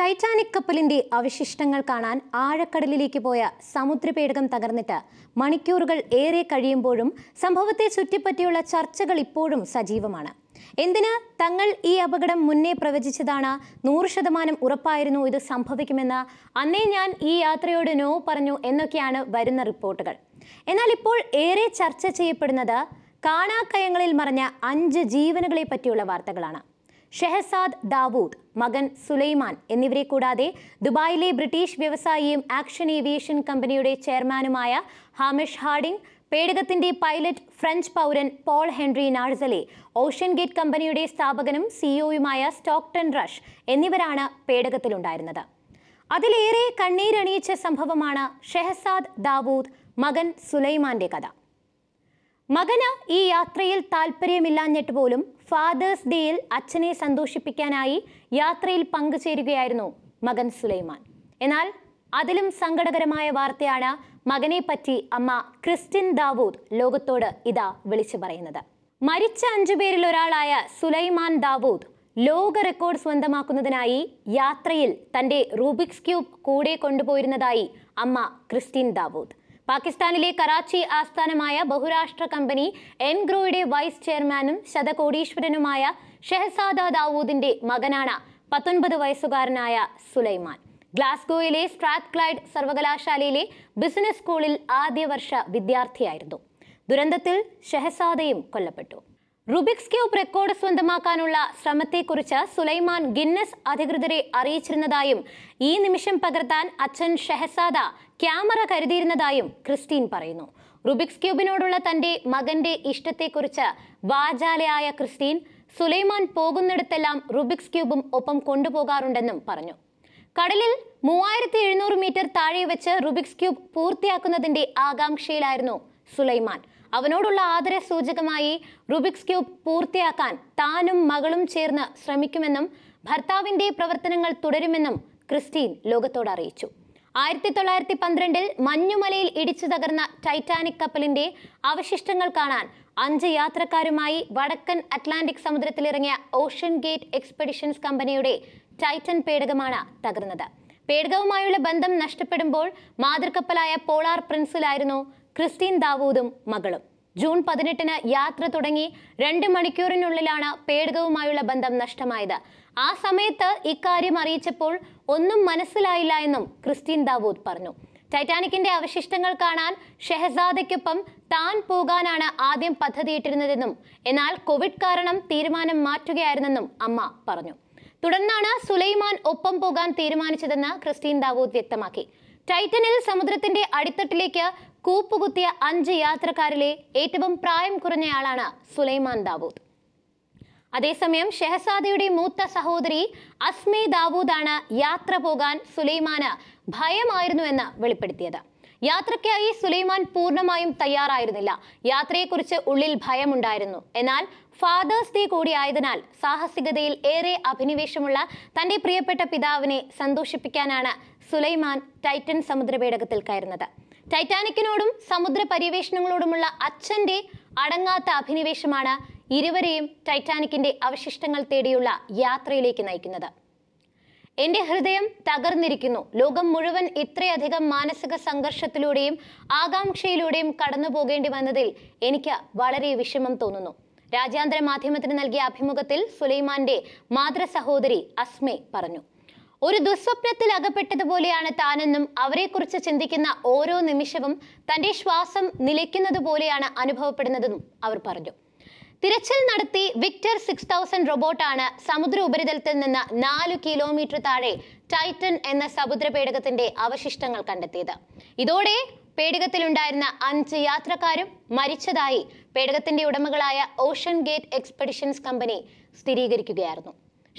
Titanic കപ്പലിന്റെ അവശിഷ്ടങ്ങൾ കാണാൻ ആഴക്കടലിലേക്ക് പോയ സമുദ്രപേടകം തകർന്നിട്ട് മണിക്കൂറുകൾ ഏറെ കഴിയുമ്പോഴും സംഭവത്തെ ചുറ്റിപ്പറ്റിയുള്ള ചർച്ചകൾ ഇപ്പോഴും സജീവമാണ് എന്തിന് തങ്ങൾ ഈ അപകടം മുന്നേ പ്രവചിച്ചതാണ് നൂറ് ശതമാനം ഉറപ്പായിരുന്നു ഇത് സംഭവിക്കുമെന്ന് അന്നേ ഞാൻ ഈ യാത്രയോട് നോ പറഞ്ഞു എന്നൊക്കെയാണ് വരുന്ന റിപ്പോർട്ടുകൾ എന്നാൽ ഇപ്പോൾ ഏറെ ചർച്ച ചെയ്യപ്പെടുന്നത് കാണാക്കയങ്ങളിൽ മറഞ്ഞ അഞ്ച് ജീവനുകളെ പറ്റിയുള്ള വാർത്തകളാണ് ഷെഹസാദ് ദാവൂദ് മകൻ സുലൈമാൻ എന്നിവരെ കൂടാതെ ദുബായിലെ ബ്രിട്ടീഷ് വ്യവസായിയും ആക്ഷൻ ഏവിയേഷൻ കമ്പനിയുടെ ചെയർമാനുമായ ഹാമിഷ് ഹാർഡിംഗ് പേടകത്തിന്റെ പൈലറ്റ് ഫ്രഞ്ച് പൗരൻ Paul Henri Nargeolet OceanGate കമ്പനിയുടെ സ്ഥാപകനും സിഇഒയുമായ സ്റ്റോക്ടൺ റഷ് എന്നിവരാണ് പേടകത്തിലുണ്ടായിരുന്നത് അതിലേറെ കണ്ണീരണിയിച്ച സംഭവമാണ് ഷെഹസാദ് ദാവൂദ് മകൻ സുലൈമാന്റെ കഥ മകന് ഈ യാത്രയിൽ താല്പര്യമില്ലാഞ്ഞിട്ട് പോലും ഫാദേഴ്സ് ഡേയിൽ അച്ഛനെ സന്തോഷിപ്പിക്കാനായി യാത്രയിൽ പങ്കുചേരുകയായിരുന്നു മകൻ സുലൈമാൻ എന്നാൽ അതിലും സങ്കടകരമായ വാർത്തയാണ് മകനെ പറ്റി അമ്മ ക്രിസ്റ്റിൻ ദാവൂദ് ലോകത്തോട് ഇതാ വിളിച്ചു പറയുന്നത് മരിച്ച അഞ്ചു പേരിൽ ഒരാളായ സുലൈമാൻ ദാവൂദ് ലോക റെക്കോർഡ് സ്വന്തമാക്കുന്നതിനായി യാത്രയിൽ തന്റെ റൂബിക്സ് ക്യൂബ് കൂടെ കൊണ്ടുപോയിരുന്നതായി അമ്മ ക്രിസ്റ്റിൻ ദാവൂദ് പാകിസ്ഥാനിലെ കറാച്ചി ആസ്ഥാനമായ ബഹുരാഷ്ട്ര കമ്പനി എൻഗ്രോയുടെ വൈസ് ചെയർമാനും ശതകോടീശ്വരനുമായ ഷെഹസാദ ദാവൂദിന്റെ മകനാണ് പത്തൊൻപത് വയസ്സുകാരനായ സുലൈമാൻ ഗ്ലാസ്ഗോയിലെ സ്ട്രാത്ക്ലൈഡ് സർവകലാശാലയിലെ ബിസിനസ് സ്കൂളിൽ ആദ്യ വർഷ വിദ്യാർത്ഥിയായിരുന്നു ദുരന്തത്തിൽ ഷെഹസാദയും കൊല്ലപ്പെട്ടു റുബിക്സ് ക്യൂബ് റെക്കോർഡ് സ്വന്തമാക്കാനുള്ള ശ്രമത്തെക്കുറിച്ച് സുലൈമാൻ ഗിന്നസ് അധികൃതരെ അറിയിച്ചിരുന്നതായും ഈ നിമിഷം പകർത്താൻ അച്ഛൻ ഷെഹസാദ ക്യാമറ കരുതിയിരുന്നതായും ക്രിസ്റ്റീൻ പറയുന്നു റുബിക്സ് ക്യൂബിനോടുള്ള തന്റെ മകന്റെ ഇഷ്ടത്തെക്കുറിച്ച് വാചാലയായ ക്രിസ്റ്റീൻ സുലൈമാൻ പോകുന്നിടത്തെല്ലാം റുബിക്സ് ക്യൂബും ഒപ്പം കൊണ്ടുപോകാറുണ്ടെന്നും പറഞ്ഞു കടലിൽ മൂവായിരത്തി എഴുന്നൂറ് മീറ്റർ താഴെ വെച്ച് റുബിക്സ് ക്യൂബ് പൂർത്തിയാക്കുന്നതിന്റെ ആകാംക്ഷയിലായിരുന്നു സുലൈമാൻ അവനോടുള്ള ആദര സൂചകമായി റുബിക്സ് ക്യൂബ് പൂർത്തിയാക്കാൻ താനും മകളും ചേർന്ന് ശ്രമിക്കുമെന്നും ഭർത്താവിന്റെ പ്രവർത്തനങ്ങൾ തുടരുമെന്നും ക്രിസ്റ്റീൻ ലോകത്തോട് അറിയിച്ചു ആയിരത്തി തൊള്ളായിരത്തി പന്ത്രണ്ടിൽ മഞ്ഞുമലയിൽ ഇടിച്ചു തകർന്ന ടൈറ്റാനിക് കപ്പലിന്റെ അവശിഷ്ടങ്ങൾ കാണാൻ അഞ്ച് യാത്രക്കാരുമായി വടക്കൻ അറ്റ്ലാന്റിക് സമുദ്രത്തിലിറങ്ങിയ ഓഷ്യൻ ഗേറ്റ് എക്സ്പെഡിഷൻസ് കമ്പനിയുടെ ടൈറ്റൻ പേടകമാണ് തകർന്നത് പേടകവുമായുള്ള ബന്ധം നഷ്ടപ്പെടുമ്പോൾ മാതൃക്കപ്പലായ പോളാർ പ്രിൻസിലായിരുന്നു ക്രിസ്റ്റീൻ ദാവൂദും മകളും ജൂൺ പതിനെട്ടിന് യാത്ര തുടങ്ങി രണ്ട് മണിക്കൂറിനുള്ളിലാണ് പേടകവുമായുള്ള ബന്ധം നഷ്ടമായത് ആ സമയത്ത് ഇക്കാര്യം അറിയിച്ചപ്പോൾ ഒന്നും മനസ്സിലായില്ല എന്നും ക്രിസ്റ്റീൻ ദാവൂദ് പറഞ്ഞു ടൈറ്റാനിക്കിന്റെ അവശിഷ്ടങ്ങൾ കാണാൻ ഷെഹസാദയ്ക്കൊപ്പം താൻ പോകാനാണ് ആദ്യം പദ്ധതിയിട്ടിരുന്നതെന്നും എന്നാൽ കോവിഡ് കാരണം തീരുമാനം മാറ്റുകയായിരുന്നെന്നും അമ്മ പറഞ്ഞു തുടർന്നാണ് സുലൈമാൻ ഒപ്പം പോകാൻ തീരുമാനിച്ചതെന്ന് ക്രിസ്റ്റീൻ ദാവൂദ് വ്യക്തമാക്കി ടൈറ്റനിൽ സമുദ്രത്തിന്റെ അടിത്തട്ടിലേക്ക് കൂപ്പുകുത്തിയ അഞ്ച് യാത്രക്കാരിലെ ഏറ്റവും പ്രായം കുറഞ്ഞയാളാണ് സുലൈമാൻ ദാവൂദ് അതേസമയം ഷെഹസാദയുടെ മൂത്ത സഹോദരി അസ്മി ദാവൂദാണ് യാത്ര പോകാൻ സുലൈമാന് ഭയമായിരുന്നുവെന്ന് വെളിപ്പെടുത്തിയത് യാത്രയ്ക്കായി സുലൈമാൻ പൂർണ്ണമായും തയ്യാറായിരുന്നില്ല യാത്രയെക്കുറിച്ച് ഉള്ളിൽ ഭയമുണ്ടായിരുന്നു എന്നാൽ ഫാദേഴ്സ് ഡേ കൂടിയായതിനാൽ സാഹസികതയിൽ ഏറെ അഭിനിവേശമുള്ള തൻ്റെ പ്രിയപ്പെട്ട പിതാവിനെ സന്തോഷിപ്പിക്കാനാണ് സുലൈമാൻ ടൈറ്റൻ സമുദ്രപേടകത്തിൽ കയറുന്നത് ടൈറ്റാനിക്കിനോടും സമുദ്ര പര്യവേഷണങ്ങളോടുമുള്ള അച്ഛൻ്റെ അടങ്ങാത്ത അഭിനിവേശമാണ് ഇരുവരെയും ടൈറ്റാനിക്കിൻ്റെ അവശിഷ്ടങ്ങൾ തേടിയുള്ള യാത്രയിലേക്ക് നയിക്കുന്നത് എൻ്റെ ഹൃദയം തകർന്നിരിക്കുന്നു ലോകം മുഴുവൻ ഇത്രയധികം മാനസിക സംഘർഷത്തിലൂടെയും ആകാംക്ഷയിലൂടെയും കടന്നു പോകേണ്ടി വന്നതിൽ എനിക്ക് വളരെ വിഷമം തോന്നുന്നു രാജ്യാന്തര മാധ്യമത്തിന് നൽകിയ അഭിമുഖത്തിൽ സുലൈമാന്റെ മാതൃ സഹോദരി അസ്മെ പറഞ്ഞു ഒരു ദുസ്വപ്നത്തിൽ അകപ്പെട്ടതുപോലെയാണ് താനെന്നും അവരെക്കുറിച്ച് ചിന്തിക്കുന്ന ഓരോ നിമിഷവും തൻ്റെ ശ്വാസം നിലയ്ക്കുന്നത് പോലെയാണ് അനുഭവപ്പെടുന്നതെന്നും അവർ പറഞ്ഞു തിരച്ചിൽ നടത്തി വിക്ടർ സിക്സ് തൗസൻഡ് റോബോട്ടാണ് സമുദ്ര ഉപരിതലത്തിൽ നിന്ന് നാല് കിലോമീറ്റർ താഴെ ടൈറ്റൻ എന്ന സമുദ്ര പേടകത്തിന്റെ അവശിഷ്ടങ്ങൾ കണ്ടെത്തിയത് ഇതോടെ പേടകത്തിലുണ്ടായിരുന്ന അഞ്ച് യാത്രക്കാരും മരിച്ചതായി പേടകത്തിന്റെ ഉടമകളായ ഓഷൻ ഗേറ്റ് എക്സ്പെഡിഷൻസ് കമ്പനി സ്ഥിരീകരിക്കുകയായിരുന്നു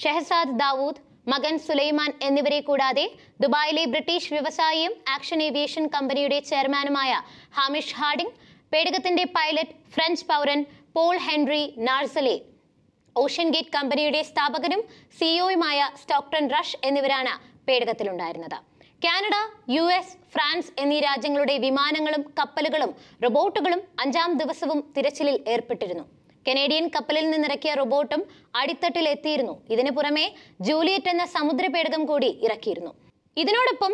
ഷെഹസാദ് ദാവൂദ് മകൻ സുലൈമാൻ എന്നിവരെ കൂടാതെ ദുബായിലെ ബ്രിട്ടീഷ് വ്യവസായിയും ആക്ഷൻ ഏവിയേഷൻ കമ്പനിയുടെ ചെയർമാനുമായ ഹാമിഷ് ഹാർഡിംഗ് പേടകത്തിന്റെ പൈലറ്റ് ഫ്രഞ്ച് പൗരൻ Paul Henri Nargeolet OceanGate കമ്പനിയുടെ സ്ഥാപകനും സിഇഒയുമായ സ്റ്റോക്ടൺ റഷ് എന്നിവരാണ് പേടകത്തിലുണ്ടായിരുന്നത് കാനഡ യു എസ് ഫ്രാൻസ് എന്നീ രാജ്യങ്ങളുടെ വിമാനങ്ങളും കപ്പലുകളും റോബോട്ടുകളും അഞ്ചാം ദിവസവും തിരച്ചിലിൽ ഏർപ്പെട്ടിരുന്നു കനേഡിയൻ കപ്പലിൽ നിന്നിറക്കിയ റോബോട്ടും അടിത്തട്ടിൽ എത്തിയിരുന്നു ഇതിനു പുറമെ ജൂലിയറ്റ് എന്ന സമുദ്രപേടകം കൂടി ഇറക്കിയിരുന്നു ഇതിനോടൊപ്പം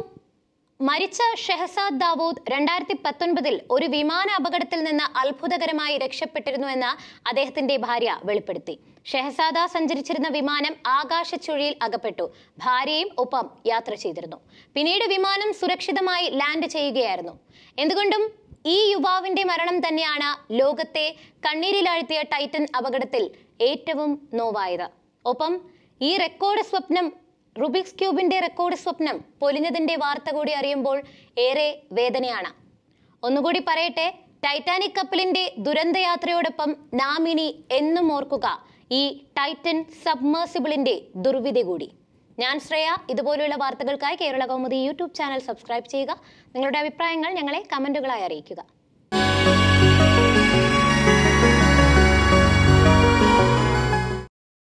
മരിച്ച ഷെഹസാദ് ദാവൂദ് രണ്ടായിരത്തി പത്തൊൻപതിൽ ഒരു വിമാന അപകടത്തിൽ നിന്ന് അത്ഭുതകരമായി രക്ഷപ്പെട്ടിരുന്നു എന്ന് അദ്ദേഹത്തിന്റെ ഭാര്യ വെളിപ്പെടുത്തി ഷെഹസാദ സഞ്ചരിച്ചിരുന്ന വിമാനം ആകാശച്ചുഴിയിൽ അകപ്പെട്ടു ഭാര്യയും ഒപ്പം യാത്ര ചെയ്തിരുന്നു പിന്നീട് വിമാനം സുരക്ഷിതമായി ലാൻഡ് ചെയ്യുകയായിരുന്നു എന്തുകൊണ്ടും ഈ യുവാവിന്റെ മരണം തന്നെയാണ് ലോകത്തെ കണ്ണീരിലാഴ്ത്തിയ ടൈറ്റൻ അപകടത്തിൽ ഏറ്റവും നോവായത് ഒപ്പം ഈ റെക്കോർഡ് സ്വപ്നം റുബിക്സ് ക്യൂബിന്റെ റെക്കോർഡ് സ്വപ്നം പൊലിഞ്ഞതിന്റെ വാർത്ത കൂടി അറിയുമ്പോൾ ഏറെ വേദനയാണ് ഒന്നുകൂടി പറയട്ടെ ടൈറ്റാനിക് കപ്പലിന്റെ ദുരന്തയാത്രയോടൊപ്പം നാം ഇനി എന്നും ഓർക്കുക ഈ ടൈറ്റൻ സബ്മേഴ്സിബിളിന്റെ ദുർവിധി കൂടി ഞാൻ ശ്രേയ ഇതുപോലെയുള്ള വാർത്തകൾക്കായി Kerala Kaumudi YouTube channel subscribe ചെയ്യുക നിങ്ങളുടെ അഭിപ്രായങ്ങൾ ഞങ്ങളെ കമൻറ്റുകളായി അറിയിക്കുക